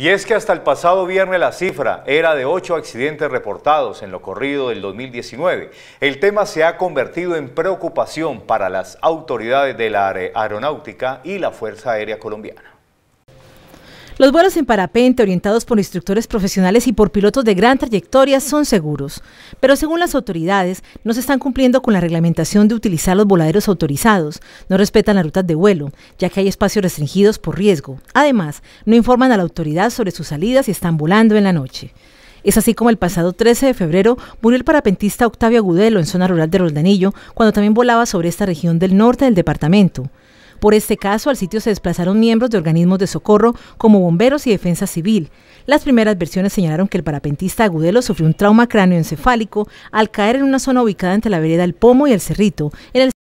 Y es que hasta el pasado viernes la cifra era de ocho accidentes reportados en lo corrido del 2019. El tema se ha convertido en preocupación para las autoridades de la aeronáutica y la Fuerza Aérea Colombiana. Los vuelos en parapente, orientados por instructores profesionales y por pilotos de gran trayectoria, son seguros, pero según las autoridades, no se están cumpliendo con la reglamentación de utilizar los voladeros autorizados, no respetan las rutas de vuelo, ya que hay espacios restringidos por riesgo. Además, no informan a la autoridad sobre sus salidas y están volando en la noche. Es así como el pasado 13 de febrero murió el parapentista Octavio Agudelo en zona rural de Roldanillo, cuando también volaba sobre esta región del norte del departamento. Por este caso, al sitio se desplazaron miembros de organismos de socorro como bomberos y defensa civil. Las primeras versiones señalaron que el parapentista Agudelo sufrió un trauma cráneoencefálico al caer en una zona ubicada entre la vereda El Pomo y El Cerrito,